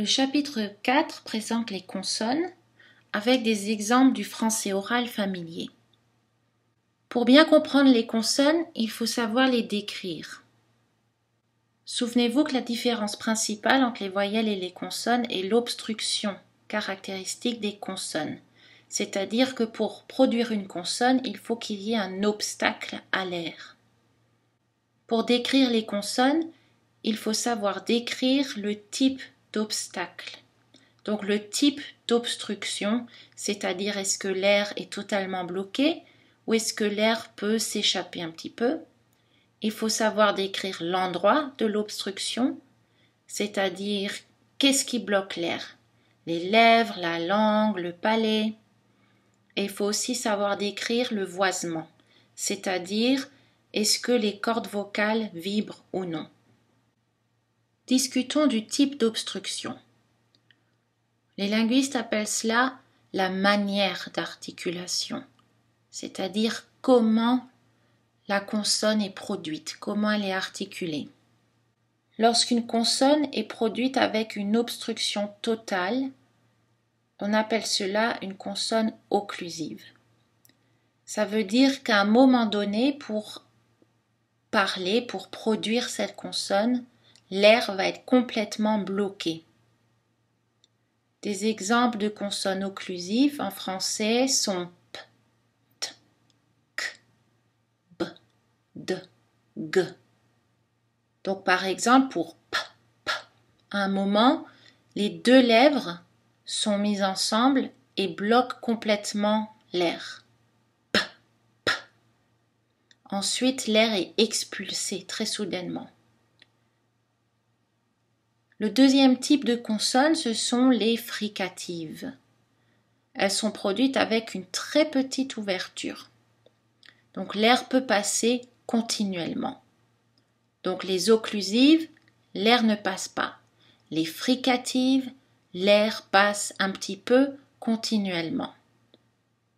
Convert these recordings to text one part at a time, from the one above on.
Le chapitre 4 présente les consonnes avec des exemples du français oral familier. Pour bien comprendre les consonnes, il faut savoir les décrire. Souvenez-vous que la différence principale entre les voyelles et les consonnes est l'obstruction, caractéristique des consonnes. C'est-à-dire que pour produire une consonne, il faut qu'il y ait un obstacle à l'air. Pour décrire les consonnes, il faut savoir décrire le type d'obstacle. Donc le type d'obstruction, c'est-à-dire est-ce que l'air est totalement bloqué ou est-ce que l'air peut s'échapper un petit peu. Il faut savoir décrire l'endroit de l'obstruction, c'est-à-dire qu'est-ce qui bloque l'air Les lèvres, la langue, le palais. il faut aussi savoir décrire le voisement, c'est-à-dire est-ce que les cordes vocales vibrent ou non. Discutons du type d'obstruction. Les linguistes appellent cela la manière d'articulation, c'est-à-dire comment la consonne est produite, comment elle est articulée. Lorsqu'une consonne est produite avec une obstruction totale, on appelle cela une consonne occlusive. Ça veut dire qu'à un moment donné, pour parler, pour produire cette consonne, l'air va être complètement bloqué. Des exemples de consonnes occlusives en français sont p, t, k, b, d, g. Donc par exemple pour p, p, un moment, les deux lèvres sont mises ensemble et bloquent complètement l'air. Ensuite, l'air est expulsé très soudainement. Le deuxième type de consonnes, ce sont les fricatives. Elles sont produites avec une très petite ouverture. Donc l'air peut passer continuellement. Donc les occlusives, l'air ne passe pas. Les fricatives, l'air passe un petit peu continuellement.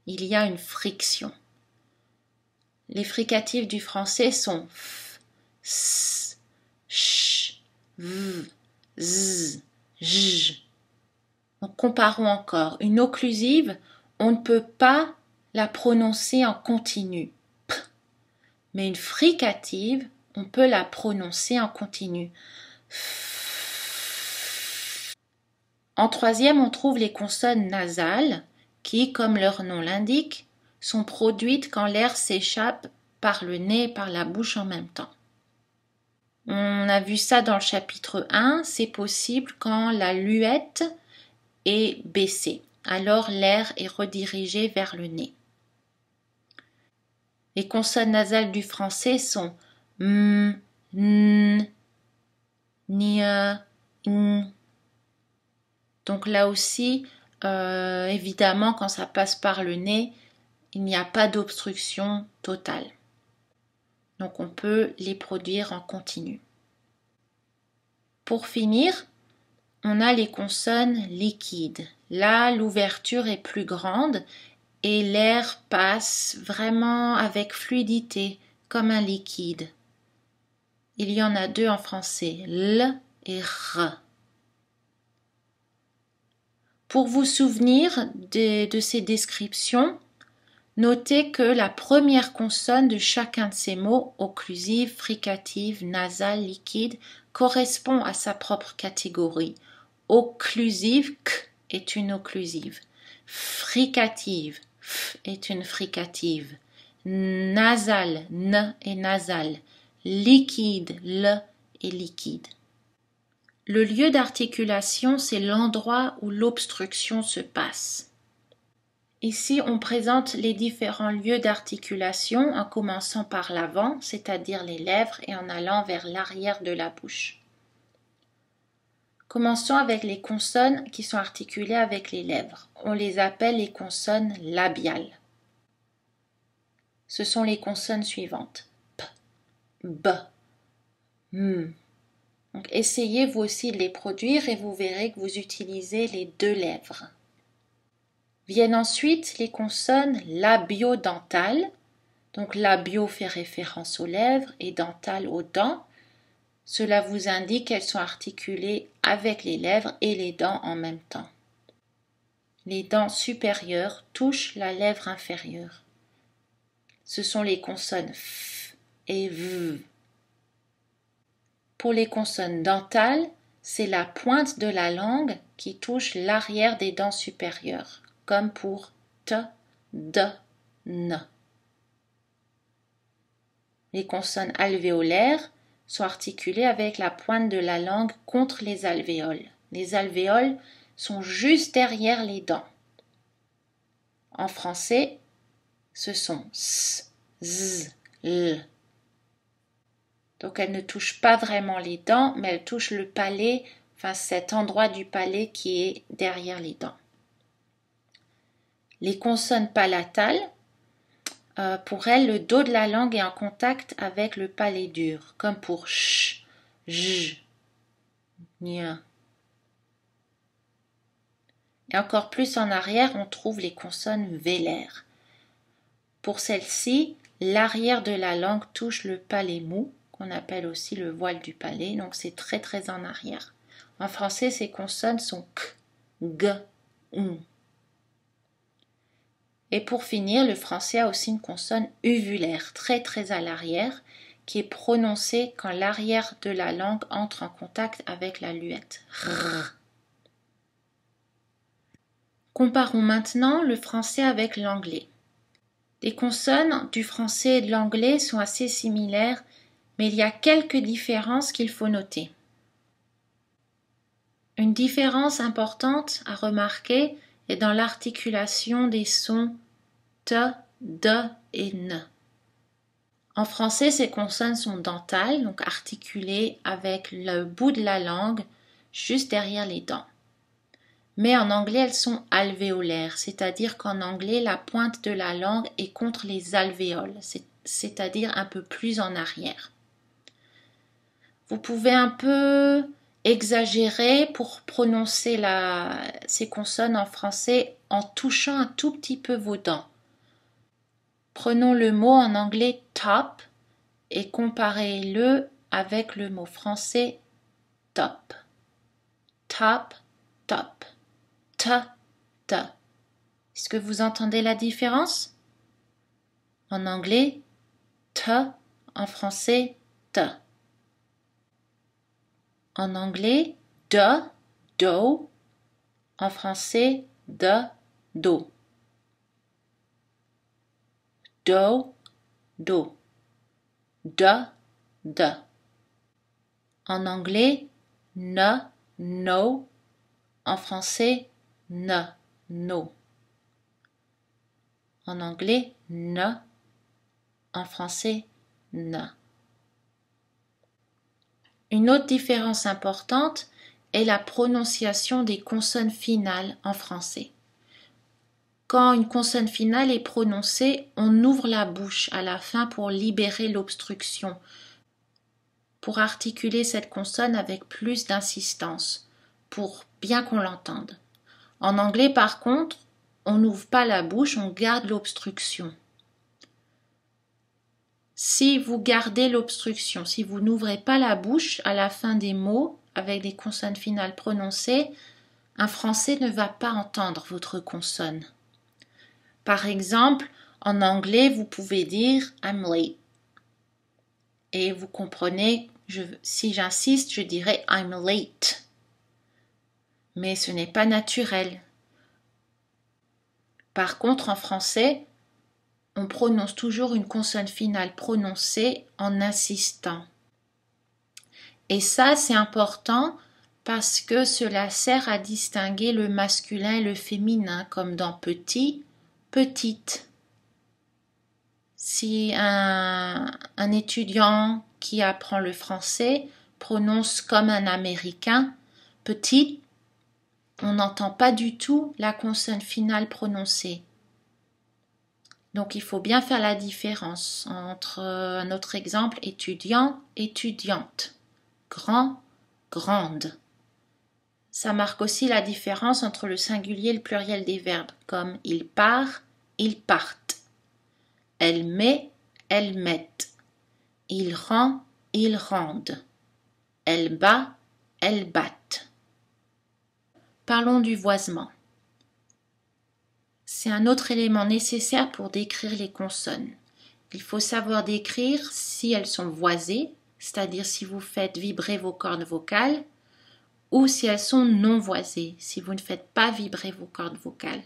Il y a une friction. Les fricatives du français sont f, s, sh, v, z, j. Donc, comparons encore. Une occlusive, on ne peut pas la prononcer en continu. P. Mais une fricative, on peut la prononcer en continu. En troisième, on trouve les consonnes nasales qui, comme leur nom l'indique, sont produites quand l'air s'échappe par le nez et par la bouche en même temps. On a vu ça dans le chapitre 1, c'est possible quand la luette est baissée. Alors l'air est redirigé vers le nez. Les consonnes nasales du français sont m, n, nia, e, n. Donc là aussi, euh, évidemment, quand ça passe par le nez, il n'y a pas d'obstruction totale. Donc on peut les produire en continu. Pour finir, on a les consonnes liquides. Là, l'ouverture est plus grande et l'air passe vraiment avec fluidité, comme un liquide. Il y en a deux en français, L et R. Pour vous souvenir de, de ces descriptions, Notez que la première consonne de chacun de ces mots, occlusive, fricative, nasale, liquide, correspond à sa propre catégorie. Occlusive, k est une occlusive. Fricative, f est une fricative. Nasale, n est nasale. Liquide, l est liquide. Le lieu d'articulation, c'est l'endroit où l'obstruction se passe. Ici, on présente les différents lieux d'articulation en commençant par l'avant, c'est-à-dire les lèvres, et en allant vers l'arrière de la bouche. Commençons avec les consonnes qui sont articulées avec les lèvres. On les appelle les consonnes labiales. Ce sont les consonnes suivantes. P, B, M. essayez vous aussi de les produire et vous verrez que vous utilisez les deux lèvres. Viennent ensuite les consonnes labiodentales. Donc labio fait référence aux lèvres et dentale aux dents. Cela vous indique qu'elles sont articulées avec les lèvres et les dents en même temps. Les dents supérieures touchent la lèvre inférieure. Ce sont les consonnes F et V. Pour les consonnes dentales, c'est la pointe de la langue qui touche l'arrière des dents supérieures comme pour T, D, N. Les consonnes alvéolaires sont articulées avec la pointe de la langue contre les alvéoles. Les alvéoles sont juste derrière les dents. En français, ce sont s, z, l. Donc elles ne touchent pas vraiment les dents, mais elles touchent le palais, enfin cet endroit du palais qui est derrière les dents les consonnes palatales, euh, pour elles, le dos de la langue est en contact avec le palais dur, comme pour ch, j, nia. Et encore plus en arrière, on trouve les consonnes vélaires. Pour celles-ci, l'arrière de la langue touche le palais mou, qu'on appelle aussi le voile du palais, donc c'est très très en arrière. En français, ces consonnes sont k, g, ng. Et pour finir, le français a aussi une consonne uvulaire, très très à l'arrière, qui est prononcée quand l'arrière de la langue entre en contact avec la luette. Comparons maintenant le français avec l'anglais. Les consonnes du français et de l'anglais sont assez similaires, mais il y a quelques différences qu'il faut noter. Une différence importante à remarquer, et dans l'articulation des sons T, D et N. En français, ces consonnes sont dentales, donc articulées avec le bout de la langue juste derrière les dents. Mais en anglais, elles sont alvéolaires, c'est-à-dire qu'en anglais, la pointe de la langue est contre les alvéoles, c'est-à-dire un peu plus en arrière. Vous pouvez un peu Exagérer pour prononcer ces consonnes en français en touchant un tout petit peu vos dents. Prenons le mot en anglais top et comparez-le avec le mot français top. Top, top. T, Est-ce que vous entendez la différence En anglais, t, en français, t. En anglais, de, do. En français, de, do. Do, do. En anglais, ne, no. En français, na no. En anglais, na En français, ne. Une autre différence importante est la prononciation des consonnes finales en français. Quand une consonne finale est prononcée, on ouvre la bouche à la fin pour libérer l'obstruction, pour articuler cette consonne avec plus d'insistance, pour bien qu'on l'entende. En anglais, par contre, on n'ouvre pas la bouche, on garde l'obstruction si vous gardez l'obstruction, si vous n'ouvrez pas la bouche à la fin des mots avec des consonnes finales prononcées, un français ne va pas entendre votre consonne. Par exemple, en anglais, vous pouvez dire I'm late. Et vous comprenez, si j'insiste, je dirais I'm late. Mais ce n'est pas naturel. Par contre, en français, on prononce toujours une consonne finale prononcée en insistant. Et ça, c'est important parce que cela sert à distinguer le masculin et le féminin, comme dans petit, petite. Si un, un étudiant qui apprend le français prononce comme un Américain, petite, on n'entend pas du tout la consonne finale prononcée. Donc il faut bien faire la différence entre euh, notre exemple étudiant, étudiante, grand, grande. Ça marque aussi la différence entre le singulier et le pluriel des verbes, comme il part, ils partent. Elle met, elle met Il rend, il rendent. Elle bat, elle battent. Parlons du voisement. C'est un autre élément nécessaire pour décrire les consonnes. Il faut savoir décrire si elles sont voisées, c'est-à-dire si vous faites vibrer vos cordes vocales, ou si elles sont non voisées, si vous ne faites pas vibrer vos cordes vocales.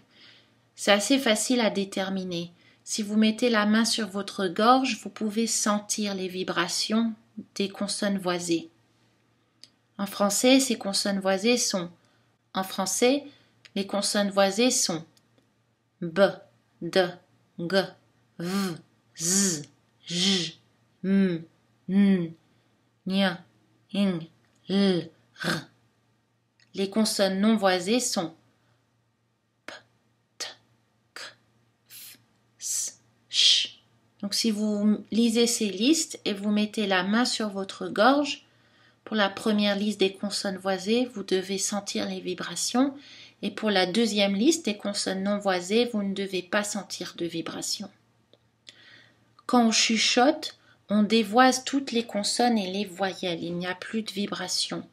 C'est assez facile à déterminer. Si vous mettez la main sur votre gorge, vous pouvez sentir les vibrations des consonnes voisées. En français, ces consonnes voisées sont. En français, les consonnes voisées sont b, d, g, v, z, j, m, n, n, ng, l, r. Les consonnes non voisées sont p, t, k, f, s, sh Donc si vous lisez ces listes et vous mettez la main sur votre gorge, pour la première liste des consonnes voisées, vous devez sentir les vibrations et pour la deuxième liste des consonnes non voisées, vous ne devez pas sentir de vibration. Quand on chuchote, on dévoise toutes les consonnes et les voyelles. Il n'y a plus de vibration.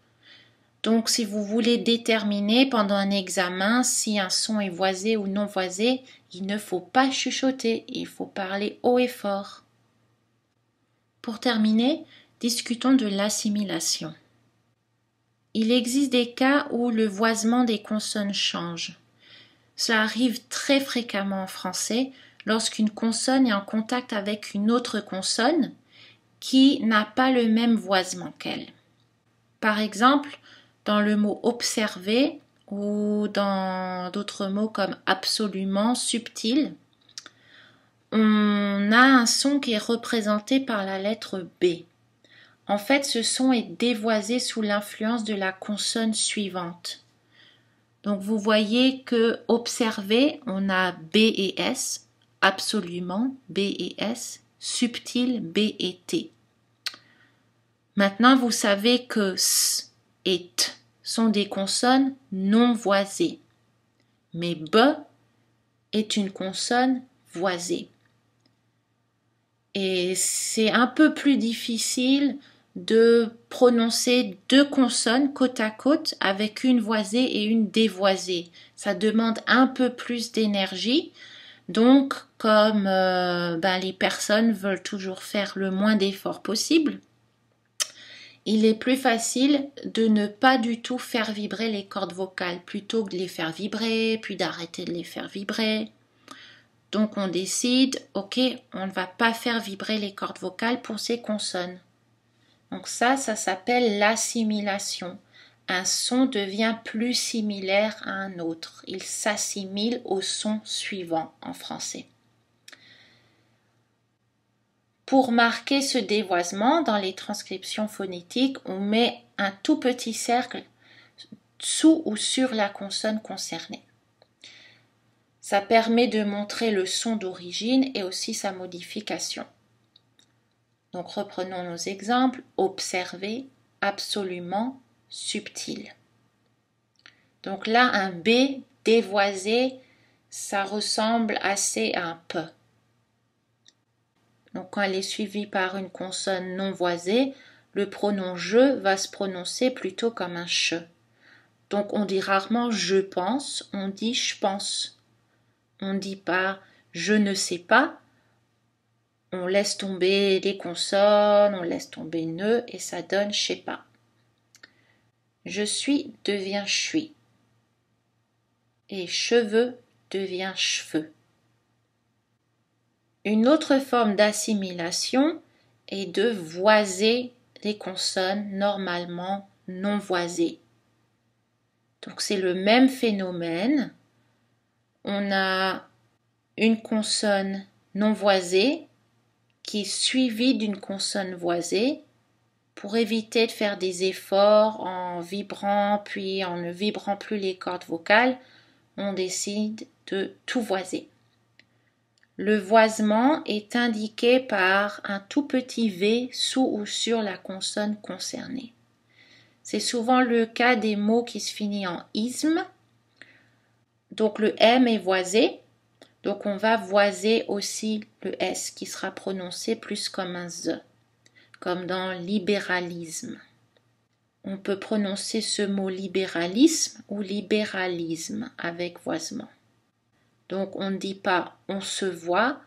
Donc, si vous voulez déterminer pendant un examen si un son est voisé ou non voisé, il ne faut pas chuchoter, il faut parler haut et fort. Pour terminer, discutons de l'assimilation. Il existe des cas où le voisement des consonnes change. Cela arrive très fréquemment en français lorsqu'une consonne est en contact avec une autre consonne qui n'a pas le même voisement qu'elle. Par exemple, dans le mot observer ou dans d'autres mots comme absolument, subtil, on a un son qui est représenté par la lettre B. En fait, ce son est dévoisé sous l'influence de la consonne suivante. Donc vous voyez que observez, on a B et S, absolument B et S, subtil B et T. Maintenant, vous savez que S et T sont des consonnes non voisées, mais B est une consonne voisée. Et c'est un peu plus difficile de prononcer deux consonnes côte à côte avec une voisée et une dévoisée. Ça demande un peu plus d'énergie. Donc, comme euh, ben, les personnes veulent toujours faire le moins d'efforts possible, il est plus facile de ne pas du tout faire vibrer les cordes vocales, plutôt que de les faire vibrer, puis d'arrêter de les faire vibrer. Donc on décide, ok, on ne va pas faire vibrer les cordes vocales pour ces consonnes. Donc ça, ça s'appelle l'assimilation. Un son devient plus similaire à un autre. Il s'assimile au son suivant en français. Pour marquer ce dévoisement, dans les transcriptions phonétiques, on met un tout petit cercle sous ou sur la consonne concernée. Ça permet de montrer le son d'origine et aussi sa modification. Donc reprenons nos exemples. Observer, absolument, subtil. Donc là, un B dévoisé, ça ressemble assez à un P. Donc quand elle est suivie par une consonne non voisée, le pronom je va se prononcer plutôt comme un che. Donc on dit rarement je pense, on dit je pense. On dit pas je ne sais pas, on laisse tomber les consonnes, on laisse tomber ne et ça donne je sais pas. Je suis devient je suis. Et cheveux devient cheveux. Une autre forme d'assimilation est de voiser les consonnes normalement non voisées. Donc c'est le même phénomène. On a une consonne non voisée qui est suivi d'une consonne voisée pour éviter de faire des efforts en vibrant puis en ne vibrant plus les cordes vocales, on décide de tout voiser. Le voisement est indiqué par un tout petit V sous ou sur la consonne concernée. C'est souvent le cas des mots qui se finissent en isme. Donc le M est voisé, donc on va voiser aussi le S qui sera prononcé plus comme un Z, comme dans libéralisme. On peut prononcer ce mot libéralisme ou libéralisme avec voisement. Donc on ne dit pas on se voit,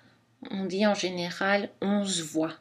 on dit en général on se voit.